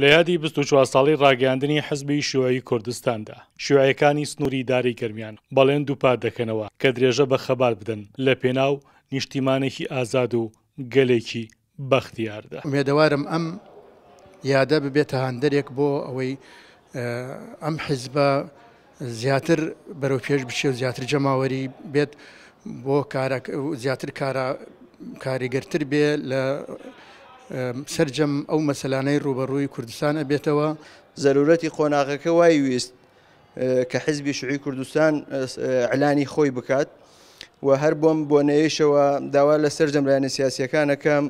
لە یادی 24 ساڵی ڕاگەاندنی حزبی شوایی کوردستاندا شوایەکانی سنووری داری گەرمیان بەڵێن دووپار دەکەنەوە کە درێژە بە خەبار بدەن لە پێناو نیشتیمانێکی ئازاد و گەلێکی بەختیاردا مێدەوارم ئەم یادە ببێتە هەندێک بۆ ئەوەی ئەم حیزبە زیاتر بەرەو پێش بچێ و زیاتر جەماوەری بێت بۆ زیاتر کاریگەرتر بێ لە سرجەم ئەو مەسەلانەی ڕوبەڕووی کوردستانە بێتەوە زەرورەتی خۆناغەکە وای ویست کە حزبی شوعی کوردستان علانی خۆی بکات و هەر بۆم بۆ نەیشەوە داوا لە سرجەم لایەنە سیاسەکانەکەم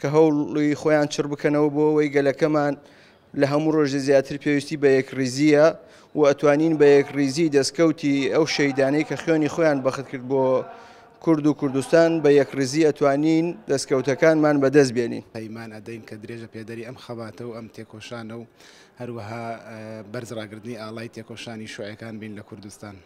کە هەوڵی خۆیان چڕ بکەنەوە بۆ ئەوەی گەلەکەمان لە هەموو ڕۆژی زیاتر پێویستی بە یەک ریزیە و ئەتوانین بە یەک ریزی دەستکەوتی ئەو شەیدانەی کە خوێنی خۆیان بەخت کرد بۆ کورد و کوردستان بە یەکرزی ئەتوانین دەستکەوتەکانمان بەدەست بێنین پەیمان ئەدەین کە درێژە پێدەری ئەم خەباتە و ئەم تێکۆشانە و هەروەها بەرزراگرنی ئاڵای تێکۆشانی شوعەکان بین لە کوردستان.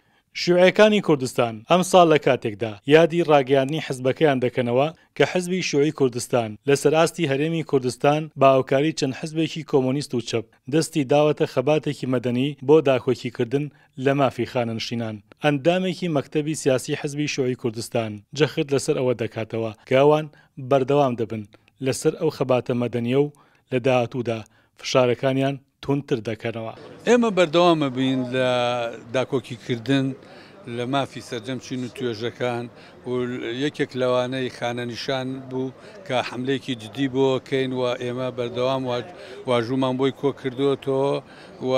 شوعەکانی کوردستان ئەم ساڵ لە کاتێکدا یادی ڕاگەاندنی حزبەکەیان دەکەنەوە کە حزبی شوعی کوردستان لە سەراستی هەرێمی کوردستان باوکاری چەند حزبێکی کۆمۆنیست و چەپ دەستی داوەتە خەباتێکی مەدەنی بۆ داخۆکیکردن لە مافی خاننشینان ئەندامێکی مەکتەبی سیاسی حزبی شوعی کوردستان جەخت لەسەر ئەوە دەکاتەوە کەوان بەردەوام دەبن لەسەر ئەو خەباتە مەدەنیە و لە داهاتوودا فشارەکانیان تونتر دەکەنەوە ئێمە بەردەوامە بین لە داکۆکیکردن لە مافی سەررجەم چین و توێژەکان و یەکێک لەوانەی خانەنیشان بوو کە حملێکی جدی بۆکەین و ئێمە بەردەوام واژوومان بۆی کۆ کردوەوە و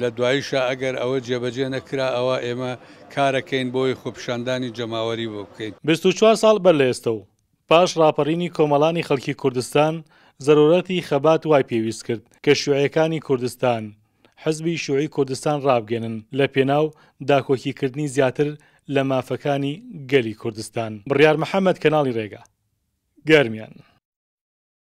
لە دواییشە ئەگەر ئەوە جێبەجێ نەکرا ئەوە ئێمە کارەکەین بۆی خۆپشاندانی جەماوەری بۆ بکەین 24 ساڵ بەر لێستە و پاش راپەڕینی کۆمەڵانی خەڵکی کوردستان زەرورەتی خەبات وای پێویست کرد کە شوعیەکانی کوردستان حزبی شوعی کوردستان ڕابگەنن لە پێناو داکۆکیکردنی زیاتر لە مافەکانی گەلی کوردستان بڕیار محەممەد کەناڵی ڕێگا گەرمیان.